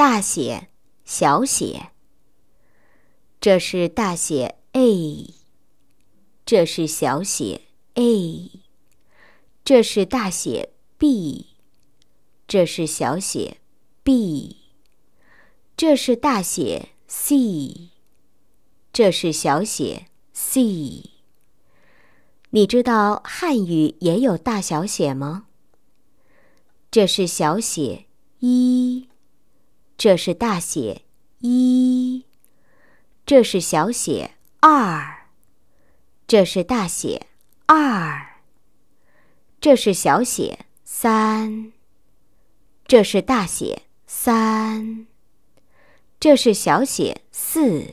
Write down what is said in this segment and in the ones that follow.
大写、小写。这是大写 A，这是小写 a，这是大写 B，这是小写 b，这是大写 c，这是小写 c。你知道汉语也有大小写吗？这是小写一。这是大写一，这是小写二，这是大写二，这是小写三，这是大写三，这是小写四，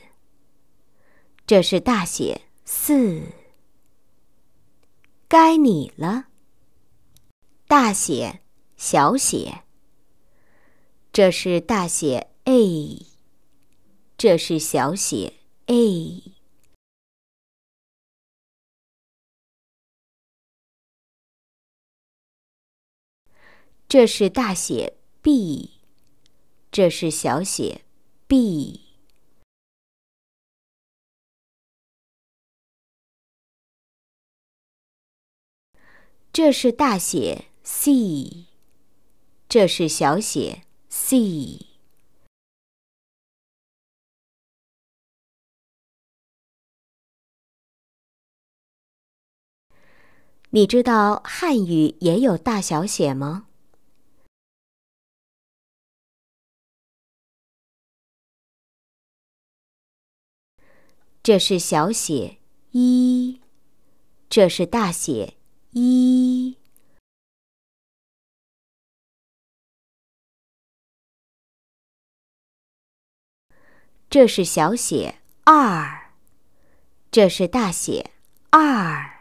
这是大写四，该你了，大写小写。这是大写 A，这是小写 a。这是大写 B，这是小写 b。这是大写 C，这是小写。c，你知道汉语也有大小写吗？这是小写一，这是大写一。这是小写 r，这是大写 r。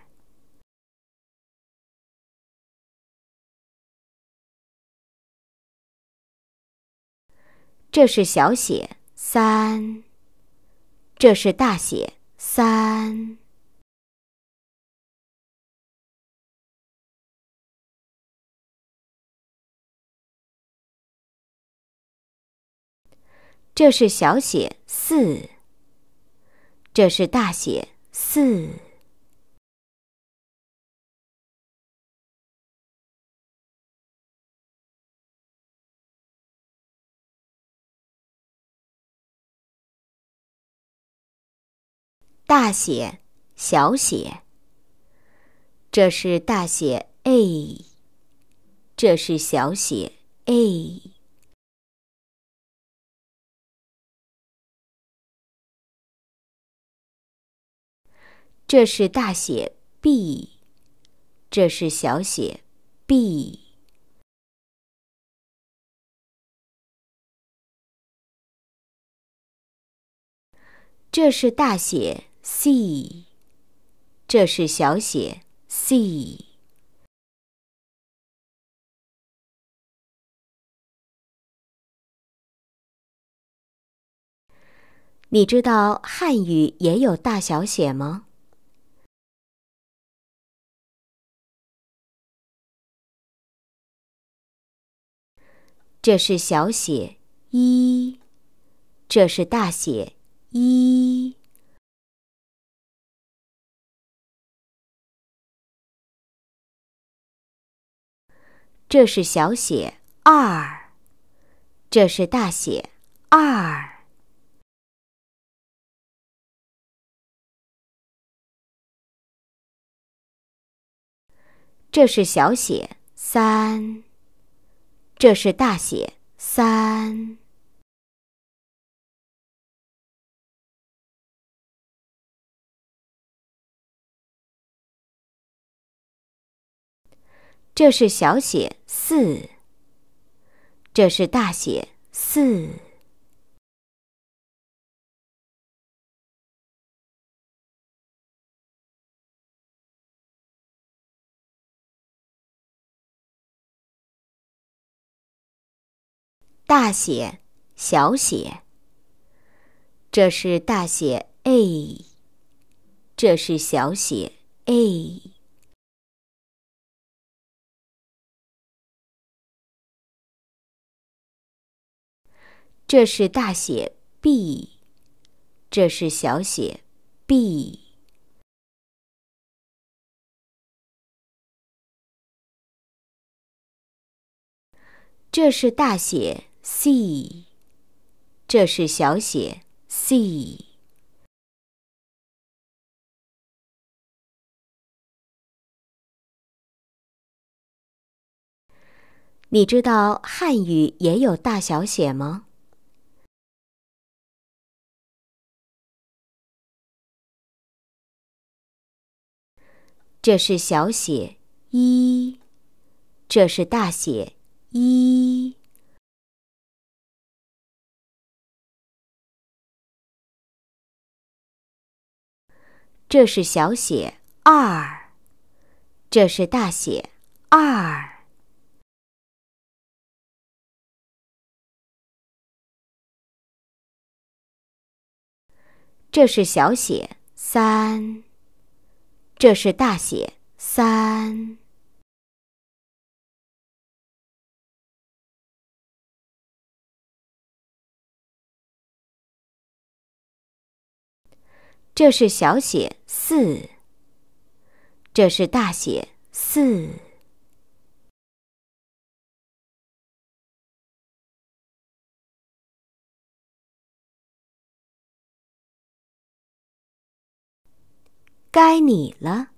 这是小写三，这是大写三。这是小写四，这是大写四。大写小写，这是大写 A，这是小写 a。这是大写 B，这是小写 b。这是大写 C，这是小写 c。你知道汉语也有大小写吗？这是小写一，这是大写一。这是小写二，这是大写二。这是小写三。这是大写三，这是小写四，这是大写四。大写，小写。这是大写 A，这是小写 a。这是大写 B，这是小写 b。这是大写。c，这是小写 c。你知道汉语也有大小写吗？这是小写 i，这是大写 I。这是小写 r，这是大写 r。这是小写三，这是大写三。这是小写四，这是大写四，该你了。